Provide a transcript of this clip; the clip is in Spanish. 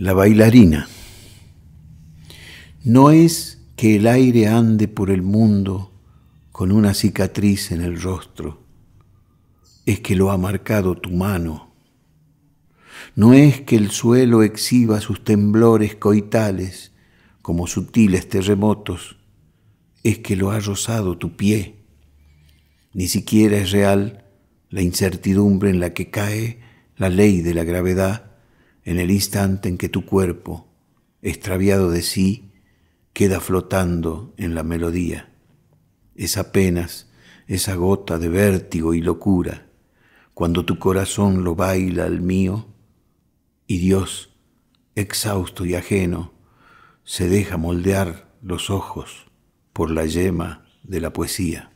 La bailarina. No es que el aire ande por el mundo con una cicatriz en el rostro, es que lo ha marcado tu mano. No es que el suelo exhiba sus temblores coitales como sutiles terremotos, es que lo ha rozado tu pie. Ni siquiera es real la incertidumbre en la que cae la ley de la gravedad en el instante en que tu cuerpo, extraviado de sí, queda flotando en la melodía. Es apenas esa gota de vértigo y locura, cuando tu corazón lo baila al mío y Dios, exhausto y ajeno, se deja moldear los ojos por la yema de la poesía.